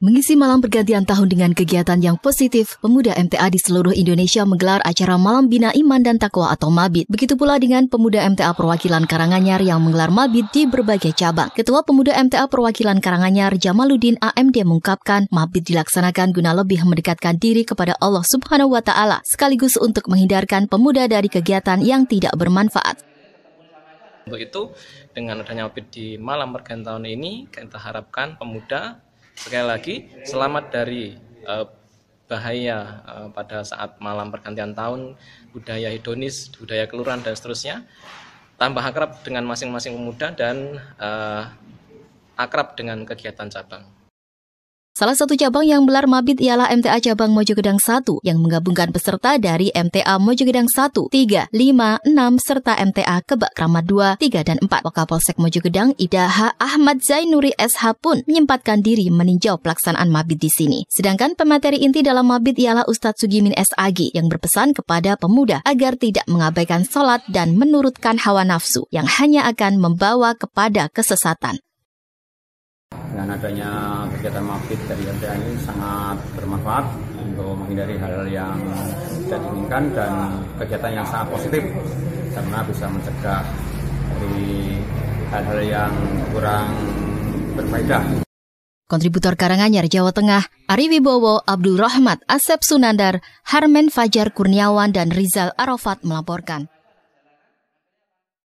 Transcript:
Mengisi malam pergantian tahun dengan kegiatan yang positif, pemuda MTA di seluruh Indonesia menggelar acara Malam Bina Iman dan Takwa atau Mabit. Begitu pula dengan pemuda MTA Perwakilan Karanganyar yang menggelar Mabit di berbagai cabang. Ketua Pemuda MTA Perwakilan Karanganyar Jamaluddin AMD mengungkapkan Mabit dilaksanakan guna lebih mendekatkan diri kepada Allah Subhanahu wa taala sekaligus untuk menghindarkan pemuda dari kegiatan yang tidak bermanfaat. Untuk itu, dengan adanya Mabit di malam pergantian tahun ini, kita harapkan pemuda Sekali lagi, selamat dari uh, bahaya uh, pada saat malam pergantian tahun, budaya hedonis, budaya kelurahan dan seterusnya. Tambah akrab dengan masing-masing pemuda dan uh, akrab dengan kegiatan cabang. Salah satu cabang yang melar mabit ialah MTA Cabang Mojogedang 1 yang menggabungkan peserta dari MTA Mojogedang 1, 3, 5, 6 serta MTA Kebak Kramat 2, 3 dan 4. Wakapolsek Mojogedang Ida H. Ahmad Zainuri SH pun menyempatkan diri meninjau pelaksanaan mabit di sini. Sedangkan pemateri inti dalam mabit ialah Ustadz Sugimin SAG yang berpesan kepada pemuda agar tidak mengabaikan salat dan menurutkan hawa nafsu yang hanya akan membawa kepada kesesatan dengan adanya kegiatan mabit dari LTA ini sangat bermanfaat untuk menghindari hal yang tidak diinginkan dan kegiatan yang sangat positif karena bisa mencegah dari hal-hal yang kurang berfaedah. Kontributor Karanganyar, Jawa Tengah, Ari Wibowo, Abdul Rahmat, Asep Sunandar, Harmen Fajar Kurniawan, dan Rizal Arafat melaporkan.